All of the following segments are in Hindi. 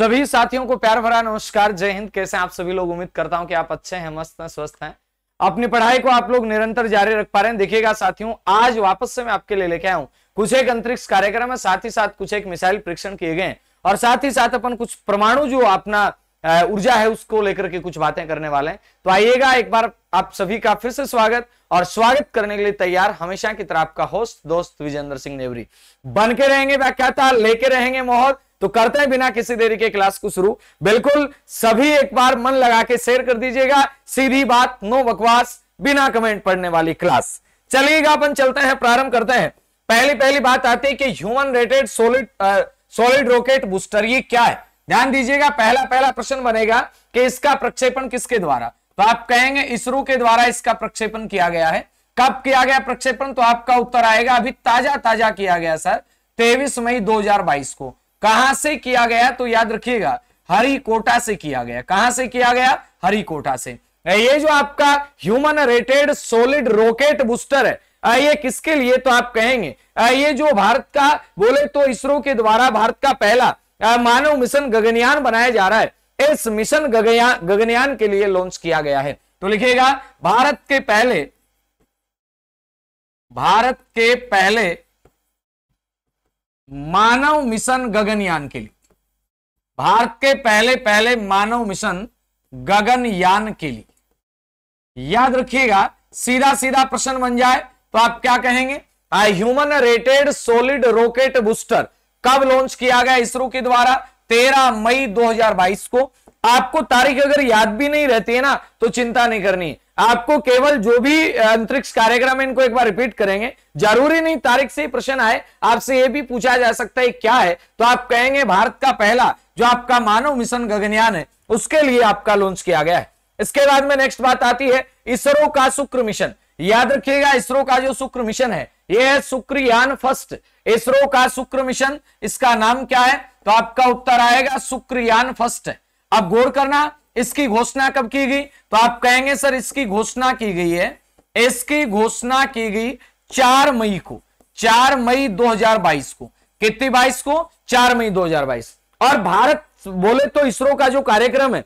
सभी साथियों को प्यार भरा नमस्कार जय हिंद कैसे आप सभी लोग उम्मीद करता हूं कि आप अच्छे हैं मस्त हैं स्वस्थ हैं अपनी पढ़ाई को आप लोग निरंतर जारी रख पा रहे हैं देखिएगा साथियों आज वापस से मैं आपके लिए लेके आया हूं कुछ एक अंतरिक्ष कार्यक्रम है साथ ही साथ कुछ एक मिसाइल परीक्षण किए गए और साथ ही साथ अपन कुछ परमाणु जो अपना ऊर्जा है उसको लेकर के कुछ बातें करने वाले हैं तो आइएगा एक बार आप सभी का फिर से स्वागत और स्वागत करने के लिए तैयार हमेशा की तरह आपका होस्ट दोस्त विजेंद्र सिंह नेवरी बन के रहेंगे व्याख्याता लेके रहेंगे मोहर तो करते हैं बिना किसी देरी के क्लास को शुरू बिल्कुल सभी एक बार मन लगा के शेयर कर दीजिएगा सीधी बात नो बकवास बिना कमेंट पढ़ने वाली क्लास चलिएगा अपन चलते हैं प्रारंभ करते हैं पहली पहली बात आती है कि human rated solid solid rocket booster ये क्या है ध्यान दीजिएगा पहला पहला प्रश्न बनेगा कि इसका प्रक्षेपण किसके द्वारा तो आप कहेंगे इसरो के द्वारा इसका प्रक्षेपण किया गया है कब किया गया प्रक्षेपण तो आपका उत्तर आएगा अभी ताजा ताजा किया गया सर तेईस मई 2022 को कहां से किया गया तो याद रखिएगा हरिकोटा से किया गया कहां से किया गया हरिकोटा से ये जो आपका human rated solid rocket booster है ये किसके लिए तो आप कहेंगे ये जो भारत का बोले तो इसरो के द्वारा भारत का पहला मानव मिशन गगनयान बनाया जा रहा है इस मिशन गगनयान गगनयान के लिए लॉन्च किया गया है तो लिखिएगा भारत के पहले भारत के पहले मानव मिशन गगनयान के लिए भारत के पहले पहले मानव मिशन गगनयान के लिए याद रखिएगा सीधा सीधा प्रश्न बन जाए तो आप क्या कहेंगे आई human rated solid rocket booster कब लॉन्च किया गया इसरो के द्वारा 13 मई 2022 को आपको तारीख अगर याद भी नहीं रहती है ना तो चिंता नहीं करनी है आपको केवल जो भी अंतरिक्ष कार्यक्रम इनको एक बार रिपीट करेंगे जरूरी नहीं तारीख से प्रश्न आए आपसे ये भी पूछा जा सकता है क्या है तो आप कहेंगे भारत का पहला जो आपका मानव मिशन गगनयान है उसके लिए आपका लॉन्च किया गया है इसके बाद में नेक्स्ट बात आती है इसरो का शुक्र मिशन याद रखिएगा इसरो का जो शुक्र मिशन है यह है शुक्रयान फर्स्ट इसरो का शुक्र मिशन इसका नाम क्या है तो आपका उत्तर आएगा शुक्रयान फर्स्ट अब गौर करना इसकी घोषणा कब की गई तो आप कहेंगे सर इसकी घोषणा की गई है इसकी घोषणा की गई चार मई को चार मई 2022 को कितनी बाईस को चार मई 2022 और भारत बोले तो इसरो का जो कार्यक्रम है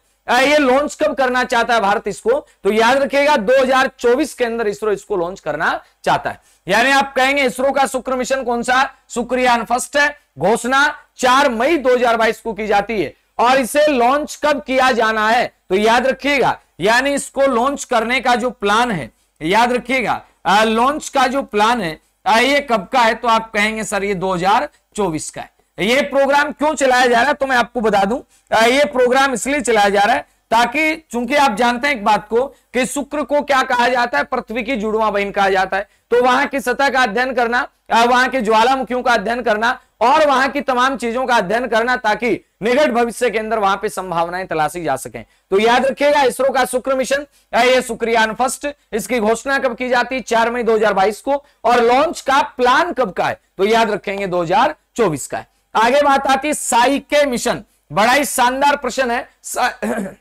ये लॉन्च कब करना चाहता है भारत इसको तो याद रखिएगा 2024 के अंदर इसरो इसको लॉन्च करना चाहता है यानी आप कहेंगे इसरो का शुक्र मिशन कौन सा सुक्रियान फर्स्ट है घोषणा 4 मई 2022 को की जाती है और इसे लॉन्च कब किया जाना है तो याद रखिएगा यानी इसको लॉन्च करने का जो प्लान है याद रखिएगा लॉन्च का जो प्लान है आ, ये कब का है तो आप कहेंगे सर ये 2024 का है ये प्रोग्राम क्यों चलाया जा रहा है तो मैं आपको बता दूं आ, ये प्रोग्राम इसलिए चलाया जा रहा है ताकि चूंकि आप जानते हैं एक बात को कि शुक्र को क्या कहा जाता है पृथ्वी की जुड़वा बहन कहा जाता है तो वहां की सतह का अध्ययन करना वहां के ज्वालामुखियों का अध्ययन करना और वहां की तमाम चीजों का अध्ययन करना ताकि निकट भविष्य के अंदर वहां पे संभावनाएं तलाशी जा सके तो याद रखिएगा इसरो का शुक्र मिशन ये शुक्रियान फर्स्ट इसकी घोषणा कब की जाती है चार मई 2022 को और लॉन्च का प्लान कब का है तो याद रखेंगे 2024 का है आगे बात आती है साइके मिशन बड़ा ही शानदार प्रश्न है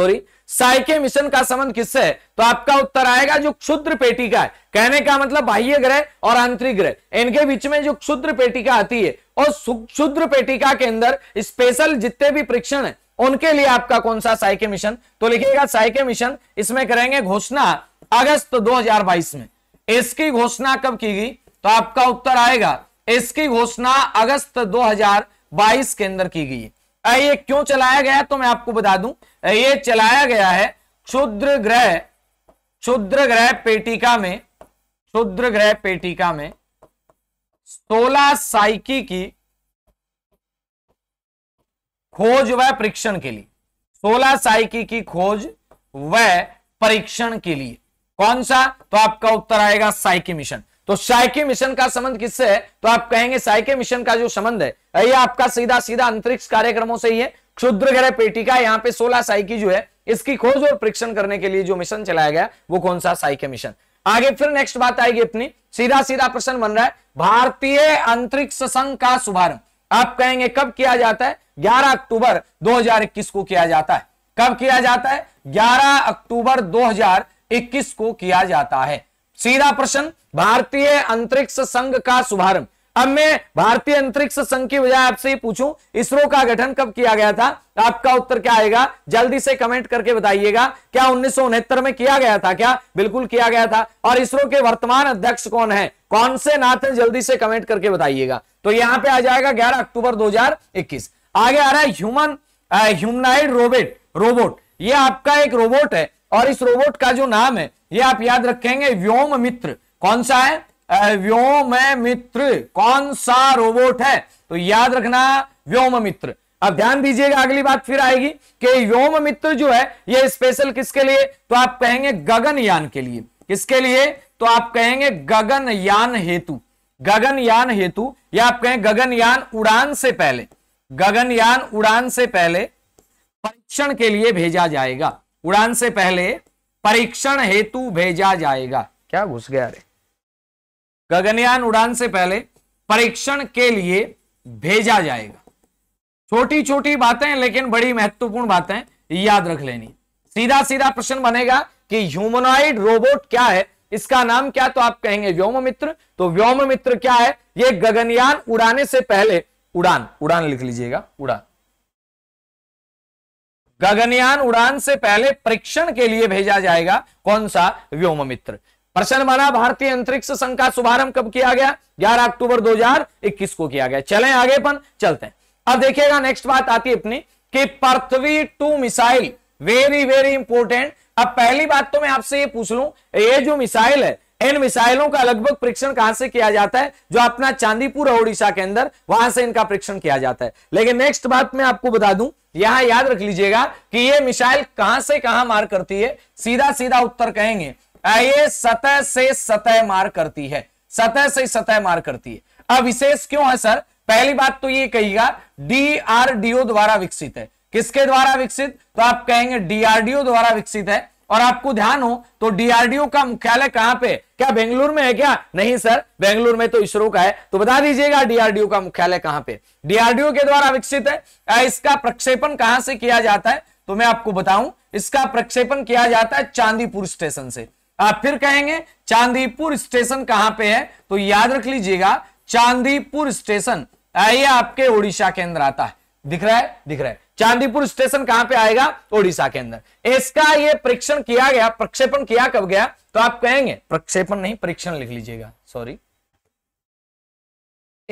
सॉरी साइके मिशन का संबंध किससे है तो आपका उत्तर आएगा जो क्षुद्र पेटिका है कहने का मतलब बाह्य ग्रह और आंतरिक ग्रह इनके बीच में जो क्षुद्र पेटिका आती है और क्षुद्र पेटिका के अंदर स्पेशल जितने भी परीक्षण है उनके लिए आपका कौन सा साइके मिशन तो लिखिएगा साइके मिशन इसमें करेंगे घोषणा अगस्त 2022 में इसकी घोषणा कब की गई तो आपका उत्तर आएगा इसकी घोषणा अगस्त 2022 के अंदर की गई है ये क्यों चलाया गया तो मैं आपको बता दूं ये चलाया गया है क्षुद्र ग्रह क्षुद्र ग्रह पेटिका में क्षुद्र ग्रह पेटिका में सोलह साइकी की खोज व परीक्षण के लिए सोलह साइकी की खोज व परीक्षण के लिए कौन सा तो आपका उत्तर आएगा साइकी मिशन तो साइके मिशन का संबंध किससे है तो आप कहेंगे साइके मिशन का जो संबंध है ये आपका सीधा सीधा अंतरिक्ष कार्यक्रमों से ही है क्षुद्र ग्रह पेटिका यहाँ पे सोलह साइकी जो है इसकी खोज और परीक्षण करने के लिए जो मिशन चलाया गया वो कौन सा साइके मिशन आगे फिर नेक्स्ट बात आएगी अपनी सीधा सीधा प्रश्न बन रहा है भारतीय अंतरिक्ष संघ का शुभारंभ आप कहेंगे कब किया जाता है ग्यारह अक्टूबर दो को किया जाता है कब किया जाता है ग्यारह अक्टूबर दो को किया जाता है सीधा प्रश्न भारतीय अंतरिक्ष संघ का शुभारंभ अब मैं भारतीय अंतरिक्ष संघ की बजाय आपसे पूछूं इसरो का गठन कब किया गया था आपका उत्तर क्या आएगा जल्दी से कमेंट करके बताइएगा क्या उन्नीस में किया गया था क्या बिल्कुल किया गया था और इसरो के वर्तमान अध्यक्ष कौन है कौन से नाथ है जल्दी से कमेंट करके बताइएगा तो यहां पे आ जाएगा 11 अक्टूबर 2021 आगे आ रहा है ह्यूमन ह्यूमनाइड रोबोट रोबोट यह आपका एक रोबोट है और इस रोबोट का जो नाम है ये आप याद रखेंगे व्योम मित्र कौन सा है व्योम मित्र कौन सा रोबोट है तो याद रखना व्योम मित्र अब ध्यान दीजिएगा अगली बात फिर आएगी कि व्योम मित्र जो है ये स्पेशल किसके लिए तो आप कहेंगे गगनयान के लिए किसके लिए तो आप कहेंगे गगनयान हेतु गगनयान हेतु या आप कहें गगनयान उड़ान से पहले गगनयान उड़ान से पहले परीक्षण के लिए भेजा जाएगा उड़ान से पहले परीक्षण हेतु भेजा जाएगा क्या घुस गया रे गगनयान उड़ान से पहले परीक्षण के लिए भेजा जाएगा छोटी छोटी बातें लेकिन बड़ी महत्वपूर्ण बातें याद रख लेनी सीधा सीधा प्रश्न बनेगा कि ह्यूमनॉइड रोबोट क्या है इसका नाम क्या तो आप कहेंगे व्योम मित्र तो व्योम मित्र क्या है यह गगनयान उड़ाने से पहले उड़ान उड़ान लिख लीजिएगा उड़ान गगनयान उड़ान से पहले परीक्षण के लिए भेजा जाएगा कौन सा व्योम मित्र प्रश्न माना भारतीय अंतरिक्ष संघ का शुभारंभ कब किया गया 11 अक्टूबर 2021 को किया गया चलें आगे अपन चलते हैं अब देखिएगा नेक्स्ट बात आती है अपनी कि Prithvi two missile very very important अब पहली बात तो मैं आपसे ये पूछ लू ये जो मिसाइल है इन मिसाइलों का लगभग परीक्षण कहां से किया जाता है जो अपना चांदीपुर और उड़ीसा के अंदर वहां से इनका परीक्षण किया जाता है लेकिन नेक्स्ट बात मैं आपको बता दूं यहां याद रख लीजिएगा कि ये मिसाइल कहां से कहां मार करती है सीधा सीधा उत्तर कहेंगे ये सतह से सतह मार करती है सतह से सतह मार करती है अब विशेष क्यों है सर पहली बात तो ये कहेगा डीआरडीओ द्वारा विकसित है किसके द्वारा विकसित तो आप कहेंगे डीआरडीओ द्वारा विकसित है और आपको ध्यान हो तो डीआरडीओ का मुख्यालय कहां पे क्या बेंगलुरु में है क्या नहीं सर बेंगलुरु में तो इसरो का है तो बता दीजिएगा डीआरडीओ का मुख्यालय कहां पे डीआरडीओ के द्वारा विकसित है इसका प्रक्षेपण कहां से किया जाता है तो मैं आपको बताऊं इसका प्रक्षेपण किया जाता है चांदीपुर स्टेशन से आप फिर कहेंगे चांदीपुर स्टेशन कहां पे है तो याद रख लीजिएगा चांदीपुर स्टेशन आइए आपके ओडिशा के अंदर आता है दिख रहा है दिख रहा है चांदीपुर स्टेशन कहां पे आएगा ओडिशा के अंदर इसका ये परीक्षण किया गया प्रक्षेपण किया कब गया तो आप कहेंगे प्रक्षेपण नहीं परीक्षण लिख लीजिएगा सॉरी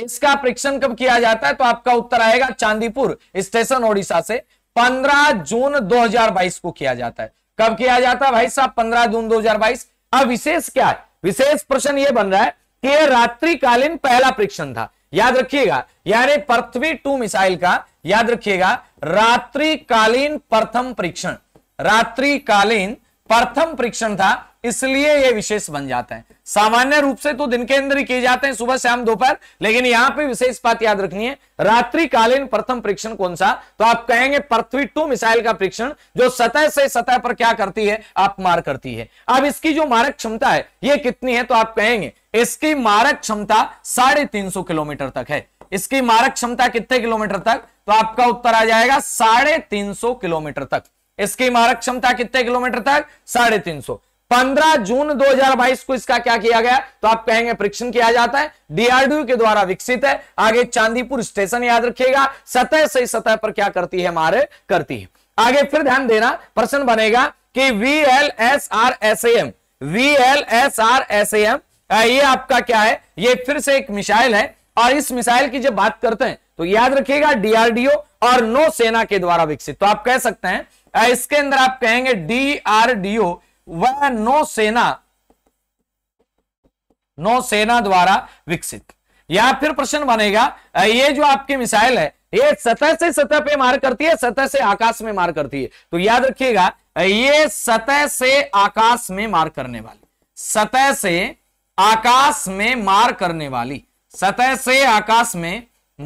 इसका परीक्षण कब किया जाता है तो आपका उत्तर आएगा चांदीपुर स्टेशन ओडिशा से 15 जून 2022 को किया जाता है कब किया जाता है भाई साहब 15 जून 2022 अब विशेष क्या है विशेष प्रश्न यह बन रहा है कि रात्रिकालीन पहला परीक्षण था याद रखिएगा यानी पृथ्वी टू मिसाइल का याद रखिएगा रात्रिकालीन प्रथम परीक्षण रात्रिकालीन प्रथम परीक्षण था इसलिए यह विशेष बन जाता है सामान्य रूप से तो दिन के अंदर ही किए जाते हैं सुबह शाम दोपहर लेकिन यहां पे विशेष बात याद रखनी है रात्रिकालीन प्रथम परीक्षण कौन सा तो आप कहेंगे पृथ्वी टू मिसाइल का परीक्षण जो सतह से सतह पर क्या करती है आप मार करती है अब इसकी जो मारक क्षमता है यह कितनी है तो आप कहेंगे इसकी मारक क्षमता साढ़े किलोमीटर तक है इसकी मारक क्षमता कितने किलोमीटर तक तो आपका उत्तर आ जाएगा साढ़े तीन सौ किलोमीटर तक इसकी मारक क्षमता कितने किलोमीटर तक साढ़े तीन सौ पंद्रह जून 2022 को इसका क्या किया गया तो आप कहेंगे परीक्षण किया जाता है डीआरडीओ के द्वारा विकसित है आगे चांदीपुर स्टेशन याद रखिएगा सतह से सतह पर क्या करती है मारे करती है आगे फिर ध्यान देना प्रश्न बनेगा कि V L S R S M V L S R S M ये आपका क्या है ये फिर से एक मिसाइल है और इस मिसाइल की जब बात करते हैं तो याद रखिएगा डीआरडीओ और नौसेना के द्वारा विकसित तो आप कह सकते हैं इसके अंदर आप कहेंगे डीआरडीओ व नौसेना नौसेना द्वारा विकसित या फिर प्रश्न बनेगा ये जो आपकी मिसाइल है ये सतह से सतह पे मार करती है सतह से आकाश में मार करती है तो याद रखिएगा ये सतह से आकाश में मार करने वाली सतह से आकाश में मार करने वाली सतह से आकाश में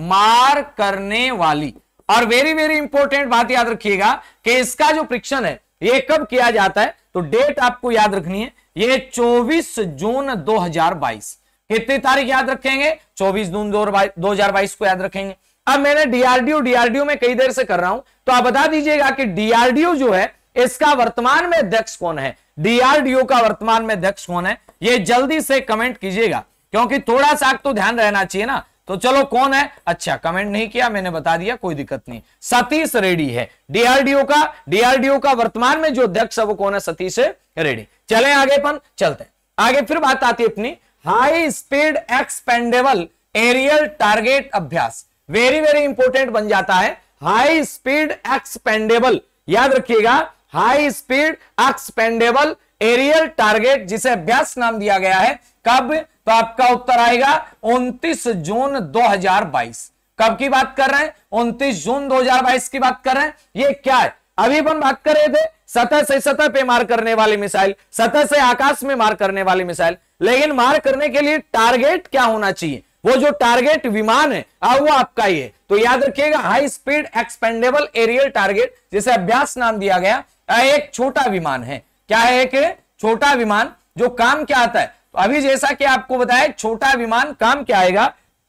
मार करने वाली और वेरी वेरी इंपॉर्टेंट बात याद रखिएगा कि इसका जो परीक्षण है ये कब किया जाता है तो डेट आपको याद रखनी है ये 24 जून 2022 कितनी तारीख याद रखेंगे 24 जून 2022 को याद रखेंगे अब मैंने डीआरडीओ डीआरडीओ में कई देर से कर रहा हूं तो आप बता दीजिएगा कि डीआरडीओ जो है इसका वर्तमान में अध्यक्ष कौन है डीआरडीओ का वर्तमान में अध्यक्ष कौन है यह जल्दी से कमेंट कीजिएगा क्योंकि थोड़ा सा तो ध्यान रहना चाहिए ना तो चलो कौन है अच्छा कमेंट नहीं किया मैंने बता दिया कोई दिक्कत नहीं सतीश रेड्डी है डीआरडीओ का डीआरडीओ का वर्तमान में जो अध्यक्ष है वो कौन है सतीश रेड्डी चले आगे अपन चलते हैं आगे फिर बात आती है अपनी high speed expendable aerial target Abhyas very very important बन जाता है हाई स्पीड एक्सपेंडेबल याद रखिएगा high speed expendable aerial target जिसे अभ्यास नाम दिया गया है कब तो आपका उत्तर आएगा 29 जून 2022 कब की बात कर रहे हैं 29 जून 2022 की बात कर रहे हैं ये क्या है अभी अपन बात कर रहे थे सतह से सतह पे मार करने वाली मिसाइल सतह से आकाश में मार करने वाली मिसाइल लेकिन मार करने के लिए टारगेट क्या होना चाहिए वो जो टारगेट विमान है वो आपका ही है तो याद रखिएगा high speed expendable aerial target जिसे अभ्यास नाम दिया गया एक छोटा विमान है क्या है एक छोटा विमान जो काम क्या आता है तो अभी जैसा कि आपको बताया छोटा विमान काम क्या आएगा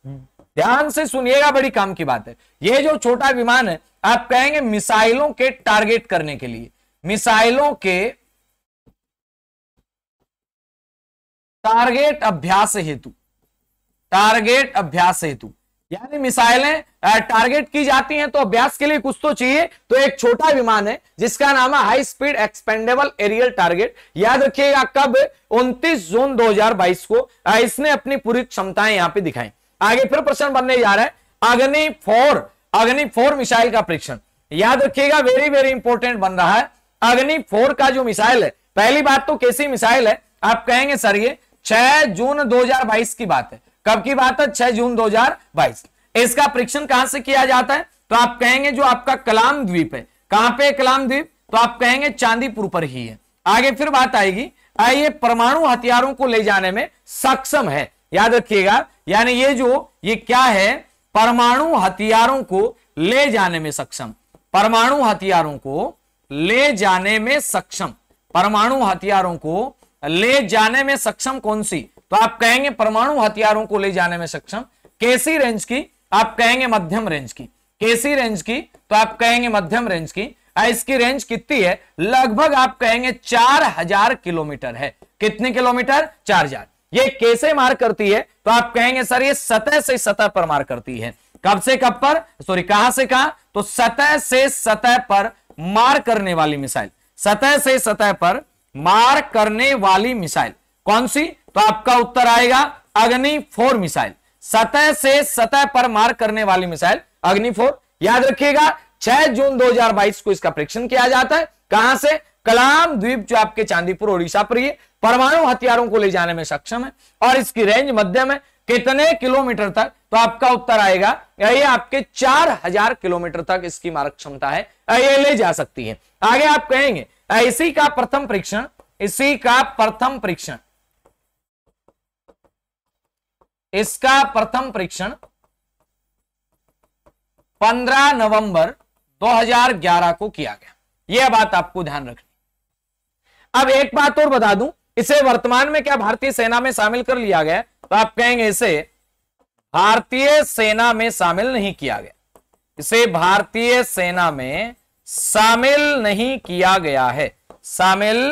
ध्यान से सुनिएगा बड़ी काम की बात है यह जो छोटा विमान है आप कहेंगे मिसाइलों के टारगेट करने के लिए मिसाइलों के टारगेट अभ्यास हेतु टारगेट अभ्यास हेतु यानी मिसाइलें टारगेट की जाती हैं तो अभ्यास के लिए कुछ तो चाहिए तो एक छोटा विमान है जिसका नाम है high speed expendable aerial target याद रखिएगा कब 29 जून 2022 को इसने अपनी पूरी क्षमताएं यहां पे दिखाई आगे फिर प्रश्न बनने जा रहा है अग्नि फोर अग्नि फोर मिसाइल का परीक्षण याद रखिएगा वेरी वेरी इंपॉर्टेंट बन रहा है अग्नि फोर का जो मिसाइल है पहली बात तो कैसी मिसाइल है आप कहेंगे सर ये छह जून दो की बात है कब की बात है छह जून 2022 इसका परीक्षण कहां से किया जाता है तो आप कहेंगे जो आपका कलाम द्वीप है कहां पे कलाम द्वीप तो आप कहेंगे चांदीपुर पर ही है आगे फिर बात आएगी आइए परमाणु हथियारों को ले जाने में सक्षम है याद रखिएगा यानी ये जो ये क्या है परमाणु हथियारों को ले जाने में सक्षम परमाणु हथियारों को ले जाने में सक्षम परमाणु हथियारों को ले जाने में सक्षम कौन सी तो आप कहेंगे परमाणु हथियारों को ले जाने में सक्षम कैसी रेंज की आप कहेंगे मध्यम रेंज की कैसी रेंज की तो आप कहेंगे मध्यम रेंज की इसकी रेंज कितनी है लगभग आप कहेंगे चार हजार किलोमीटर है कितने किलोमीटर चार हजार ये कैसे मार करती है तो आप कहेंगे सर ये सतह से सतह पर मार करती है कब से कब पर सॉरी कहां से कहा तो सतह से सतह पर मार करने वाली मिसाइल सतह से सतह पर मार करने वाली मिसाइल कौन सी तो आपका उत्तर आएगा अग्नि फोर मिसाइल सतह से सतह पर मार करने वाली मिसाइल अग्नि फोर याद रखिएगा 6 जून 2022 को इसका परीक्षण किया जाता है कहां से कलाम द्वीप जो आपके चांदीपुर ओडिशा पर ये परमाणु हथियारों को ले जाने में सक्षम है और इसकी रेंज मध्यम है कितने किलोमीटर तक तो आपका उत्तर आएगा ये आपके 4000 किलोमीटर तक इसकी मारक क्षमता है ये ले जा सकती है आगे आप कहेंगे इसी का प्रथम परीक्षण इसी का प्रथम परीक्षण इसका प्रथम परीक्षण 15 नवंबर 2011 को किया गया यह बात आपको ध्यान रखनी अब एक बात और बता दूं इसे वर्तमान में क्या भारतीय सेना में शामिल कर लिया गया तो आप कहेंगे इसे भारतीय सेना में शामिल नहीं किया गया इसे भारतीय सेना में शामिल नहीं किया गया है शामिल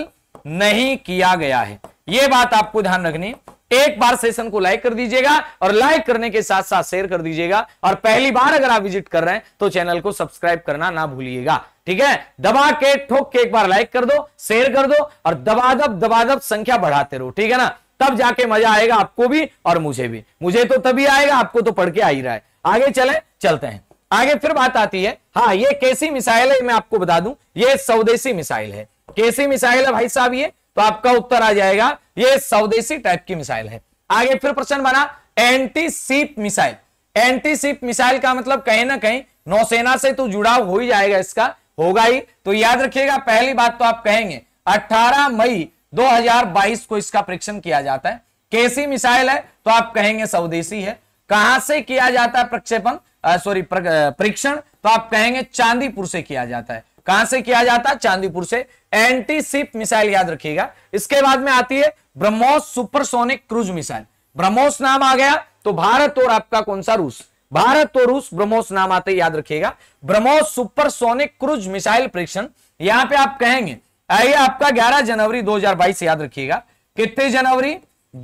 नहीं किया गया है यह बात आपको ध्यान रखनी एक बार सेशन को लाइक कर दीजिएगा और लाइक करने के साथ साथ शेयर कर दीजिएगा और पहली बार अगर आप विजिट कर रहे हैं तो चैनल को सब्सक्राइब करना ना भूलिएगा ठीक है दबा के ठोक के एक बार लाइक कर दो शेयर कर दो और दबादब दबादब संख्या बढ़ाते रहो ठीक है ना तब जाके मजा आएगा आपको भी और मुझे भी मुझे तो तभी आएगा आपको तो पढ़ के आ ही रहा है आगे चले चलते हैं आगे फिर बात आती है हाँ ये कैसी मिसाइल है मैं आपको बता दूं ये स्वदेशी मिसाइल है कैसी मिसाइल है भाई साहब ये तो आपका उत्तर आ जाएगा ये स्वदेशी टाइप की मिसाइल है आगे फिर प्रश्न बना एंटी सीप मिसाइल एंटी सीप मिसाइल का मतलब कहीं ना कहीं नौसेना से तो जुड़ाव हो ही जाएगा इसका होगा ही तो याद रखिएगा पहली बात तो आप कहेंगे 18 मई 2022 को इसका परीक्षण किया जाता है कैसी मिसाइल है तो आप कहेंगे स्वदेशी है कहां से किया जाता है प्रक्षेपण सॉरी परीक्षण तो आप कहेंगे चांदीपुर से किया जाता है कहां से किया जाता है चांदीपुर से एंटी सिप मिसाइल याद रखिएगा इसके बाद में आती है BrahMos supersonic cruise missile BrahMos नाम आ गया तो भारत और आपका कौन सा रूस भारत और रूस ब्रह्मोस नाम आते याद रखिएगा ब्रह्मोस सुपरसोनिक क्रूज मिसाइल परीक्षण यहां पे आप कहेंगे आइए आपका 11 जनवरी 2022 याद रखिएगा कितने जनवरी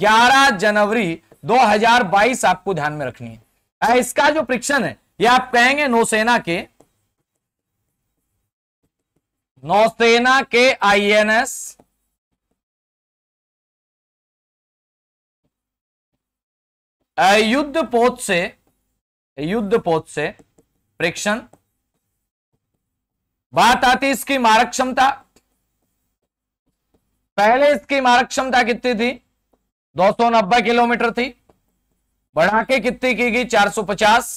11 जनवरी 2022 आपको ध्यान में रखनी है इसका जो परीक्षण है यह आप कहेंगे नौसेना के नौसेना के एस युद्ध पोत से युद्ध पोत से प्रेक्षण बात आती इसकी मारक क्षमता पहले इसकी मारक क्षमता कितनी थी नब्बे किलोमीटर थी बढ़ा के कितनी की गई 450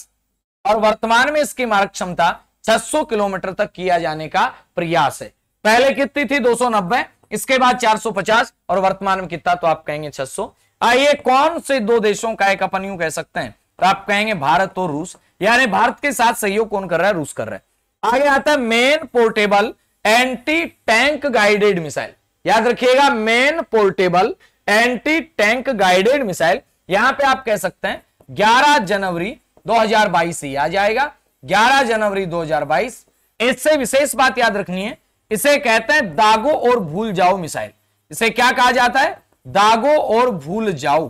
और वर्तमान में इसकी मारक क्षमता 600 किलोमीटर तक किया जाने का प्रयास है पहले कितनी थी नब्बे इसके बाद 450 और वर्तमान में कितना तो आप कहेंगे 600 आइए कौन से दो देशों का एक अपन यू कह सकते हैं तो आप कहेंगे भारत और रूस यानी भारत के साथ सहयोग कौन कर रहा है रूस कर रहा है आगे आता है man portable anti tank guided missile याद रखिएगा man portable anti tank guided missile यहां पे आप कह सकते हैं 11 जनवरी 2022 ही आ जाएगा 11 जनवरी 2022 इससे विशेष बात याद रखनी है इसे कहते हैं दागो और भूल जाओ मिसाइल इसे क्या कहा जाता है दागो और भूल जाओ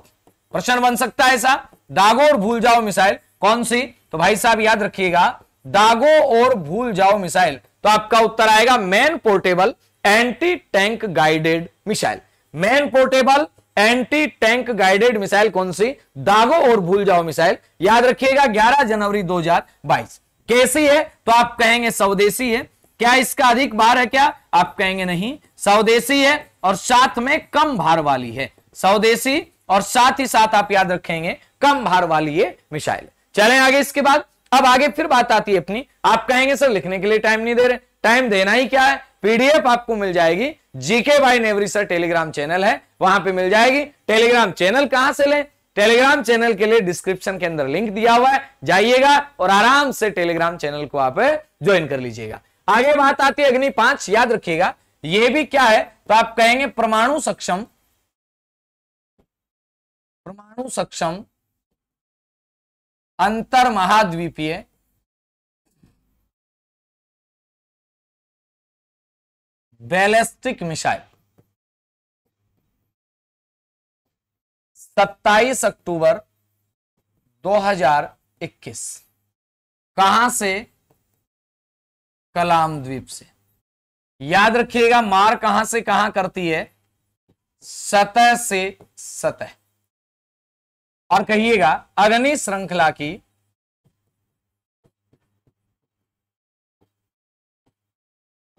प्रश्न बन सकता है ऐसा दागो और भूल जाओ मिसाइल कौन सी तो भाई साहब याद रखिएगा दागो और भूल जाओ मिसाइल तो आपका उत्तर आएगा man portable anti tank guided missile man portable anti tank guided missile कौन सी दागो और भूल जाओ मिसाइल याद रखिएगा 11 जनवरी 2022 कैसी है तो आप कहेंगे स्वदेशी है क्या इसका अधिक भार है क्या आप कहेंगे नहीं स्वदेशी है और साथ में कम भार वाली है स्वदेशी और साथ ही साथ आप याद रखेंगे कम भार वाली ये मिसाइल चले आगे इसके बाद अब आगे फिर बात आती है अपनी आप कहेंगे सर लिखने के लिए टाइम नहीं दे रहे टाइम देना ही क्या है पीडीएफ आपको मिल जाएगी जीके बाई नेवरी सर टेलीग्राम चैनल है वहां पे मिल जाएगी टेलीग्राम चैनल कहां से लें टेलीग्राम चैनल के लिए डिस्क्रिप्शन के अंदर लिंक दिया हुआ है जाइएगा और आराम से टेलीग्राम चैनल को आप ज्वाइन कर लीजिएगा आगे बात आती है अग्नि पांच याद रखिएगा यह भी क्या है तो आप कहेंगे परमाणु सक्षम परमाणु सक्षम अंतर महाद्वीपीय बैलिस्टिक मिसाइल 27 अक्टूबर 2021 कहां से कलाम द्वीप से याद रखिएगा मार कहां से कहां करती है सतह से सतह और कहिएगा अग्नि श्रृंखला की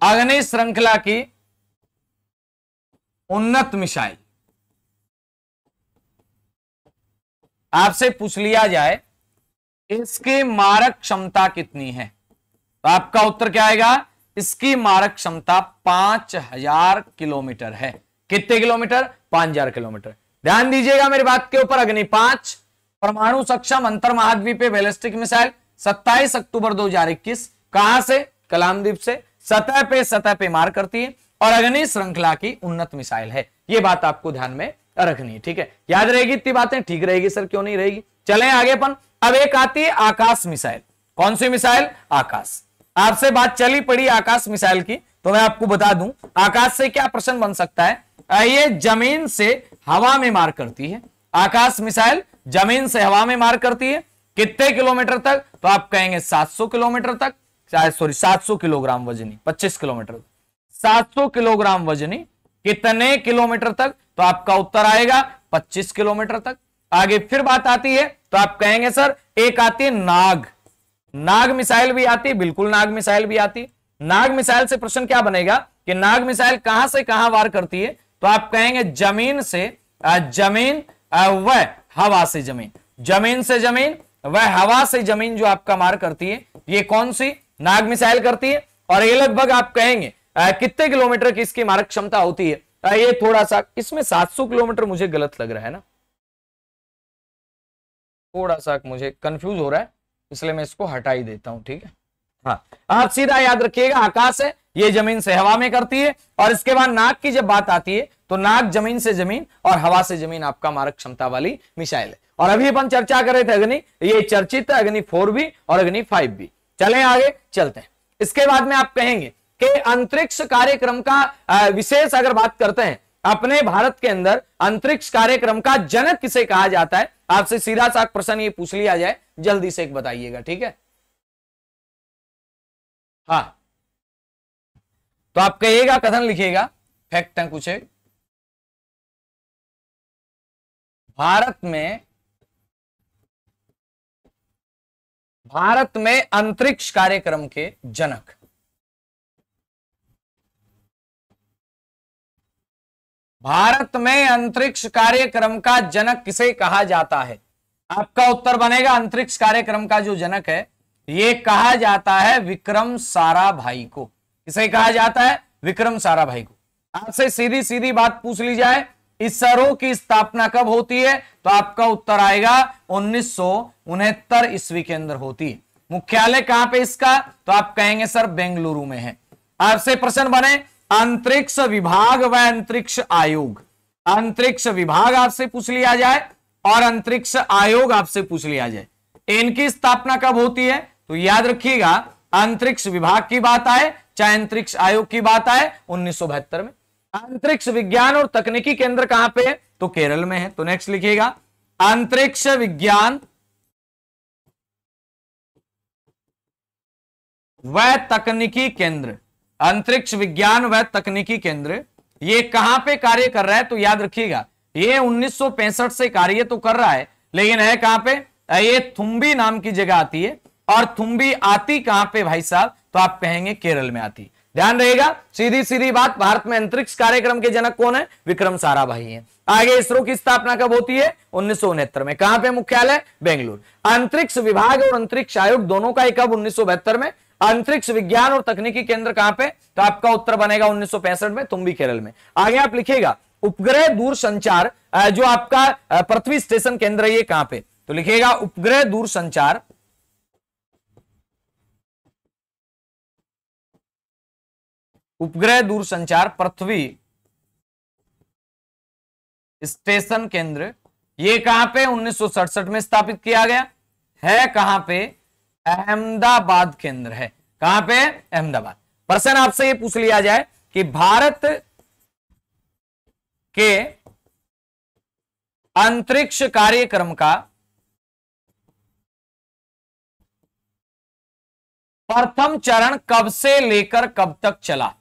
अग्नि श्रृंखला की उन्नत मिसाइल आपसे पूछ लिया जाए इसके मारक क्षमता कितनी है तो आपका उत्तर क्या आएगा इसकी मारक क्षमता पांच हजार किलोमीटर है कितने किलोमीटर पांच हजार किलोमीटर ध्यान दीजिएगा मेरी बात के ऊपर अग्नि पांच परमाणु सक्षम अंतर महाद्वीप बैलिस्टिक मिसाइल 27 अक्टूबर 2021 कहां से कलामद्वीप से सतह पे सतह पे मार करती है और अग्नि श्रृंखला की उन्नत मिसाइल है ये बात आपको ध्यान में रखनी है ठीक है याद रहेगी इतनी बातें ठीक रहेगी सर क्यों नहीं रहेगी चले आगे अपन अब एक आती है आकाश मिसाइल कौन सी मिसाइल आकाश आपसे बात चली पड़ी आकाश मिसाइल की तो मैं आपको बता दूं आकाश से क्या प्रश्न बन सकता है ये जमीन से हवा में मार करती है आकाश मिसाइल जमीन से हवा में मार करती है कितने किलोमीटर तक तो आप कहेंगे 700 किलोमीटर तक सॉरी 700 किलोग्राम वजनी 25 किलोमीटर 700 किलोग्राम वजनी कितने किलोमीटर तक तो आपका उत्तर आएगा 25 किलोमीटर तक आगे फिर बात आती है तो आप कहेंगे सर एक आती है नाग नाग मिसाइल भी आती बिल्कुल नाग मिसाइल भी आती नाग मिसाइल से प्रश्न क्या बनेगा कि नाग मिसाइल कहां से कहां वार करती है तो आप कहेंगे जमीन से जमीन व हवा से जमीन जमीन से जमीन वह हवा से जमीन जो आपका मार करती है ये कौन सी नाग मिसाइल करती है और ये लगभग आप कहेंगे कितने किलोमीटर की इसकी मारक क्षमता होती है ये थोड़ा सा इसमें 700 किलोमीटर मुझे गलत लग रहा है ना थोड़ा सा मुझे कंफ्यूज हो रहा है इसलिए मैं इसको हटा ही देता हूं ठीक है हाँ आप हाँ, सीधा याद रखिएगा आकाश है ये जमीन से हवा में करती है और इसके बाद नाक की जब बात आती है तो नाक जमीन से जमीन और हवा से जमीन आपका मारक क्षमता वाली मिसाइल है और अभी अपन चर्चा कर रहे थे अग्नि ये चर्चित अग्नि फोर भी और अग्नि फाइव भी चले आगे चलते हैं इसके बाद में आप कहेंगे कि अंतरिक्ष कार्यक्रम का विशेष अगर बात करते हैं अपने भारत के अंदर अंतरिक्ष कार्यक्रम का जनक किसे कहा जाता है आपसे सीधा सा प्रश्न ये पूछ लिया जाए जल्दी से एक बताइएगा ठीक है हाँ तो आप कहिएगा कथन लिखिएगा फैक्ट है कुछ एक भारत में भारत में अंतरिक्ष कार्यक्रम के जनक भारत में अंतरिक्ष कार्यक्रम का जनक किसे कहा जाता है आपका उत्तर बनेगा अंतरिक्ष कार्यक्रम का जो जनक है ये कहा जाता है विक्रम सारा भाई को इसे कहा जाता है विक्रम सारा भाई को आपसे सीधी सीधी बात पूछ ली जाए इसरो की स्थापना कब होती है तो आपका उत्तर आएगा उन्नीस ईस्वी के अंदर होती है मुख्यालय कहां पे इसका तो आप कहेंगे सर बेंगलुरु में है आपसे प्रश्न बने अंतरिक्ष विभाग व अंतरिक्ष आयोग अंतरिक्ष विभाग आपसे पूछ लिया जाए और अंतरिक्ष आयोग आपसे पूछ लिया जाए इनकी स्थापना कब होती है तो याद रखिएगा अंतरिक्ष विभाग की बात आए चाहे अंतरिक्ष आयोग की बात आए उन्नीस में अंतरिक्ष विज्ञान और तकनीकी केंद्र कहां पे है तो केरल में है तो नेक्स्ट लिखिएगा अंतरिक्ष विज्ञान व तकनीकी केंद्र अंतरिक्ष विज्ञान व तकनीकी केंद्र ये कहां पे कार्य कर रहा है तो याद रखिएगा ये 1965 से कार्य तो कर रहा है लेकिन है कहां पे ये थुम्बी नाम की जगह आती है और थुम्बी आती कहां पे भाई साहब तो आप कहेंगे केरल में आती ध्यान रहेगा सीधी सीधी बात भारत में अंतरिक्ष कार्यक्रम के जनक कौन है विक्रम सारा भाई है आगे इसरो की स्थापना कब होती है उन्नीस में कहां पे मुख्यालय बेंगलुरु अंतरिक्ष विभाग और अंतरिक्ष आयोग दोनों का कब उन्नीस में अंतरिक्ष विज्ञान और तकनीकी केंद्र कहां पे तो आपका उत्तर बनेगा उन्नीस में तुम भी केरल में आगे आप लिखेगा उपग्रह दूर संचार जो आपका पृथ्वी स्टेशन केंद्र है ये कहां पे तो लिखिएगा उपग्रह दूर संचार उपग्रह दूर संचार पृथ्वी स्टेशन केंद्र ये कहां पे उन्नीस में स्थापित किया गया है कहां पे अहमदाबाद केंद्र है कहां पे अहमदाबाद प्रश्न आपसे ये पूछ लिया जाए कि भारत के अंतरिक्ष कार्यक्रम का प्रथम चरण कब से लेकर कब तक चला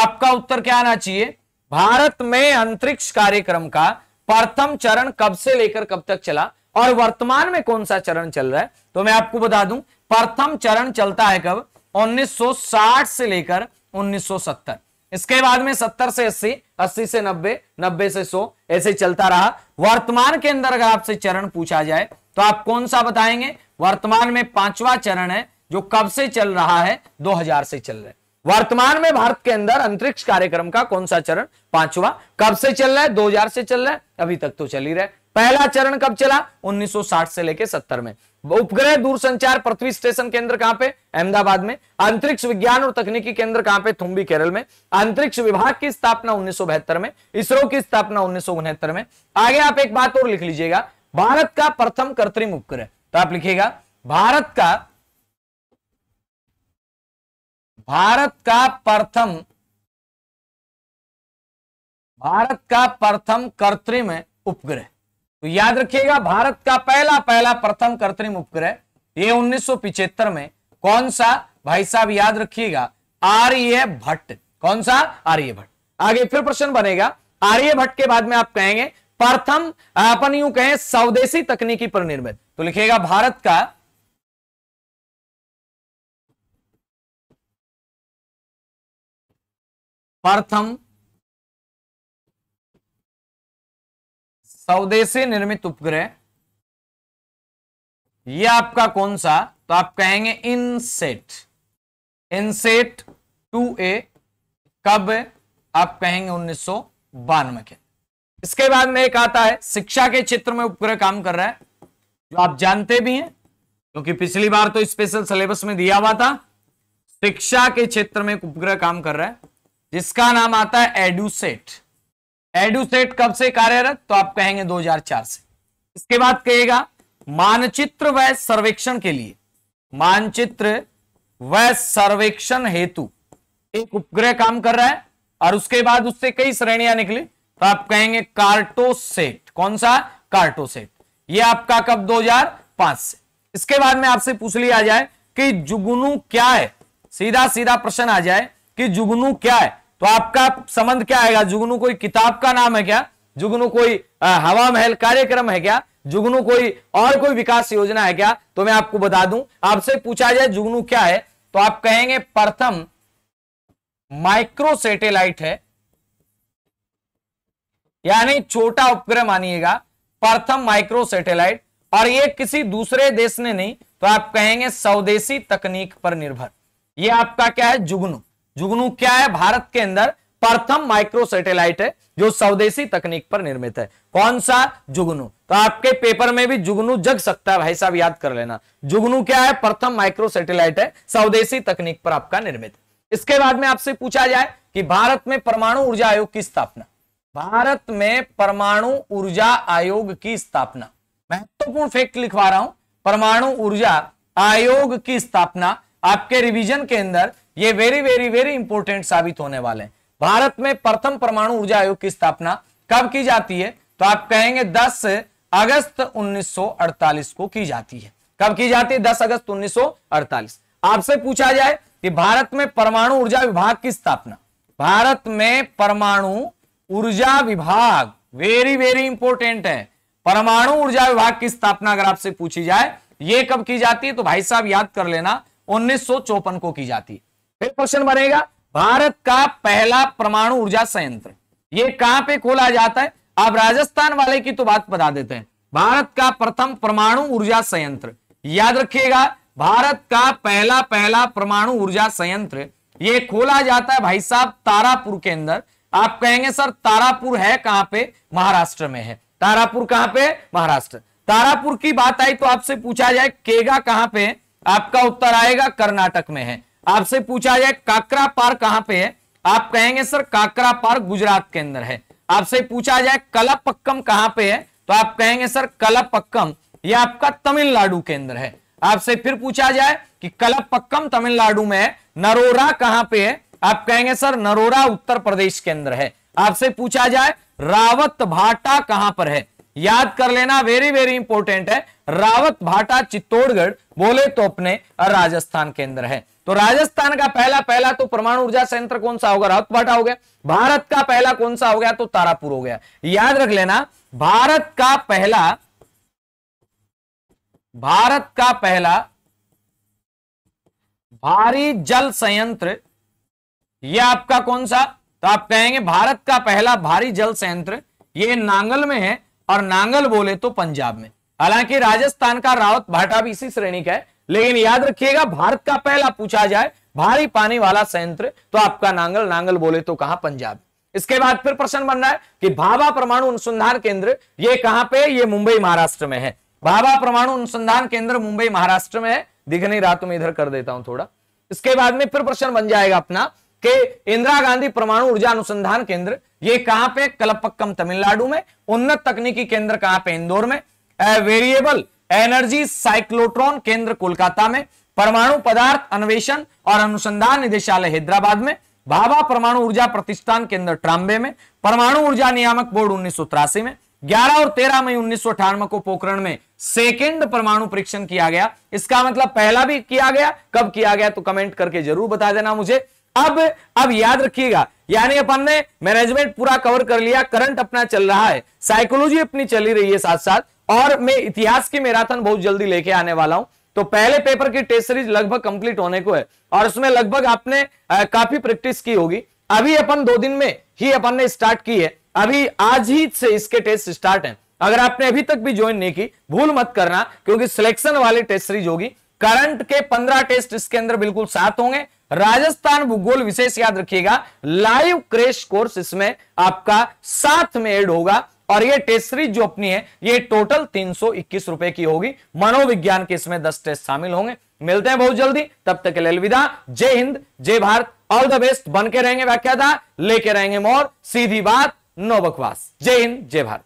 आपका उत्तर क्या आना चाहिए भारत में अंतरिक्ष कार्यक्रम का प्रथम चरण कब से लेकर कब तक चला और वर्तमान में कौन सा चरण चल रहा है तो मैं आपको बता दूं प्रथम चरण चलता है कब 1960 से लेकर 1970 इसके बाद में 70 से 80, 80 से 90, 90 से 100 ऐसे चलता रहा वर्तमान के अंदर अगर आपसे चरण पूछा जाए तो आप कौन सा बताएंगे वर्तमान में पांचवा चरण है जो कब से चल रहा है 2000 से चल रहा है वर्तमान में भारत के अंदर अंतरिक्ष कार्यक्रम का कौन सा चरण पांचवा कब से चल रहा है 2000 से चल रहा है अभी तक तो चल ही रहा है पहला चरण कब चला 1960 से लेकर 70 में उपग्रह दूरसंचार पृथ्वी स्टेशन केंद्र कहां पे अहमदाबाद में अंतरिक्ष विज्ञान और तकनीकी केंद्र कहां पे थुम्बी केरल में अंतरिक्ष विभाग की स्थापना उन्नीस में इसरो की स्थापना उन्नीस में आगे आप एक बात और लिख लीजिएगा भारत का प्रथम कृत्रिम उपग्रह तो आप लिखिएगा भारत का भारत का प्रथम भारत का प्रथम कृत्रिम उपग्रह तो याद रखिएगा भारत का पहला पहला प्रथम कृत्रिम उपग्रह ये उन्नीस में कौन सा भाई साहब याद रखिएगा आर्य भट्ट कौन सा आर्य भट्ट आगे फिर प्रश्न बनेगा आर्य भट्ट के बाद में आप कहेंगे प्रथम अपन यूं कहें स्वदेशी तकनीकी पर निर्मित तो लिखिएगा भारत का प्रथम स्वदेशी निर्मित उपग्रह ये आपका कौन सा तो आप कहेंगे इनसेट इनसेट टू ए कब आप कहेंगे उन्नीस सौ बानवे के इसके बाद में एक आता है शिक्षा के क्षेत्र में उपग्रह काम कर रहा है जो आप जानते भी हैं क्योंकि पिछली बार तो स्पेशल सिलेबस में दिया हुआ था शिक्षा के क्षेत्र में उपग्रह काम कर रहा है जिसका नाम आता है एडुसेट एडुसेट कब से कार्यरत तो आप कहेंगे 2004 से इसके बाद कहेगा मानचित्र व सर्वेक्षण के लिए मानचित्र व सर्वेक्षण हेतु एक उपग्रह काम कर रहा है और उसके बाद उससे कई श्रेणियां निकली तो आप कहेंगे कार्टोसेट कौन सा कार्टोसेट ये आपका कब 2005 से इसके बाद में आपसे पूछ लिया जाए कि जुगनू क्या है सीधा सीधा प्रश्न आ जाए कि जुगनू क्या है तो आपका संबंध क्या आएगा जुगनू कोई किताब का नाम है क्या जुगनू कोई हवा महल कार्यक्रम है क्या जुगनू कोई और कोई विकास योजना है क्या तो मैं आपको बता दूं आपसे पूछा जाए जुगनू क्या है तो आप कहेंगे प्रथम माइक्रो सैटेलाइट है यानी छोटा उपग्रह मानिएगा प्रथम माइक्रो सैटेलाइट और ये किसी दूसरे देश ने नहीं तो आप कहेंगे स्वदेशी तकनीक पर निर्भर ये आपका क्या है जुगनू जुगनू क्या है भारत के अंदर प्रथम माइक्रो सैटेलाइट है जो स्वदेशी तकनीक पर निर्मित है कौन सा जुगनू तो आपके पेपर में भी जुगनू जग सकता है भाई साहब याद कर लेना जुगनू क्या है प्रथम माइक्रो सैटेलाइट है स्वदेशी तकनीक पर आपका निर्मित इसके बाद में आपसे पूछा जाए कि भारत में परमाणु ऊर्जा आयोग की स्थापना भारत में परमाणु ऊर्जा आयोग की स्थापना महत्वपूर्ण फैक्ट लिखवा रहा हूं परमाणु ऊर्जा आयोग की स्थापना आपके रिवीजन के अंदर ये वेरी वेरी वेरी इंपॉर्टेंट साबित होने वाले हैं भारत में प्रथम परमाणु ऊर्जा आयोग की स्थापना कब की जाती है तो आप कहेंगे 10 अगस्त 1948 को की जाती है कब की जाती है 10 अगस्त 1948 आपसे पूछा जाए कि भारत में परमाणु ऊर्जा विभाग की स्थापना भारत में परमाणु ऊर्जा विभाग वेरी वेरी इंपॉर्टेंट है परमाणु ऊर्जा विभाग की स्थापना अगर आपसे पूछी जाए ये कब की जाती है तो भाई साहब याद कर लेना उन्नीस को की जाती है फिर क्वेश्चन बनेगा भारत का पहला परमाणु ऊर्जा संयंत्र ये कहां पे खोला जाता है आप राजस्थान वाले की तो बात बता देते हैं भारत का प्रथम परमाणु ऊर्जा संयंत्र याद रखिएगा भारत का पहला पहला परमाणु ऊर्जा संयंत्र ये खोला जाता है भाई साहब तारापुर के अंदर आप कहेंगे सर तारापुर है कहां पे महाराष्ट्र में है तारापुर कहां पे महाराष्ट्र तारापुर की बात आई तो आपसे पूछा जाए केगा कहां पे है आपका उत्तर आएगा कर्नाटक में है आपसे पूछा जाए काकरा पार कहां पे है आप कहेंगे सर काकरा पार गुजरात के अंदर है आपसे पूछा जाए कलापक्कम कहां पे है तो आप कहेंगे सर कलापक्कम ये आपका तमिलनाडु के अंदर है आपसे फिर पूछा जाए कि कलापक्कम तमिलनाडु में है नरोरा कहां पे है आप कहेंगे सर नरोरा उत्तर प्रदेश के अंदर है आपसे पूछा जाए रावत भाटा कहां पर है याद कर लेना वेरी वेरी इंपॉर्टेंट है रावत भाटा चित्तौड़गढ़ बोले तो अपने राजस्थान के अंदर है तो राजस्थान का पहला पहला तो परमाणु ऊर्जा संयंत्र कौन सा होगा रावत भाटा हो गया भारत का पहला कौन सा हो गया तो तारापुर हो गया याद रख लेना भारत का पहला भारत का पहला भारी जल संयंत्र यह आपका कौन सा तो आप कहेंगे भारत का पहला भारी जल संयंत्र यह नांगल में है और नांगल बोले तो पंजाब में हालांकि राजस्थान का रावत भाटा भी इसी श्रेणी का है लेकिन याद रखिएगा भारत का पहला पूछा जाए भारी पानी वाला संयंत्र तो आपका नांगल नांगल बोले तो कहां पंजाब इसके बाद फिर प्रश्न बन रहा है कि भाभा परमाणु अनुसंधान केंद्र ये कहां पे ये मुंबई महाराष्ट्र में है भाभा परमाणु अनुसंधान केंद्र मुंबई महाराष्ट्र में है दिख नहीं रहा तो मैं इधर कर देता हूं थोड़ा इसके बाद में फिर प्रश्न बन जाएगा अपना कि इंदिरा गांधी परमाणु ऊर्जा अनुसंधान केंद्र ये कहां पे कलपक्कम तमिलनाडु में उन्नत तकनीकी केंद्र कहां पे इंदौर में वेरिएबल एनर्जी साइक्लोट्रॉन केंद्र कोलकाता में परमाणु पदार्थ अन्वेषण और अनुसंधान निदेशालय हैदराबाद में भाभा परमाणु ऊर्जा प्रतिष्ठान केंद्र ट्रांबे में परमाणु ऊर्जा नियामक बोर्ड उन्नीस में 11 और 13 मई उन्नीस को पोखरण में सेकेंड परमाणु परीक्षण किया गया इसका मतलब पहला भी किया गया कब किया गया तो कमेंट करके जरूर बता देना मुझे अब अब याद रखिएगा यानी अपन ने मैनेजमेंट पूरा कवर कर लिया करंट अपना चल रहा है साइकोलॉजी अपनी चली रही है साथ साथ और मैं इतिहास की मैराथन बहुत जल्दी लेके आने वाला हूं तो पहले पेपर की टेस्ट सीरीज लगभग कंप्लीट होने को है और उसमें लगभग आपने आ, काफी प्रैक्टिस की होगी अभी अपन दो दिन में ही अपन ने स्टार्ट की है अभी आज ही से इसके टेस्ट स्टार्ट हैं अगर आपने अभी तक भी ज्वाइन नहीं की भूल मत करना क्योंकि सिलेक्शन वाली टेस्ट सीरीज होगी करंट के पंद्रह टेस्ट इसके अंदर बिल्कुल सात होंगे राजस्थान भूगोल विशेष याद रखिएगा लाइव क्रेश कोर्स इसमें आपका साथ में एड होगा और ये टेस्ट सीरीज जो अपनी है ये टोटल तीन रुपए की होगी मनोविज्ञान के इसमें दस टेस्ट शामिल होंगे मिलते हैं बहुत जल्दी तब तक के लिए अलविदा जय हिंद जय भारत ऑल द बेस्ट बन के रहेंगे व्याख्या लेके रहेंगे मोर सीधी बात नो बकवास जय हिंद जय भारत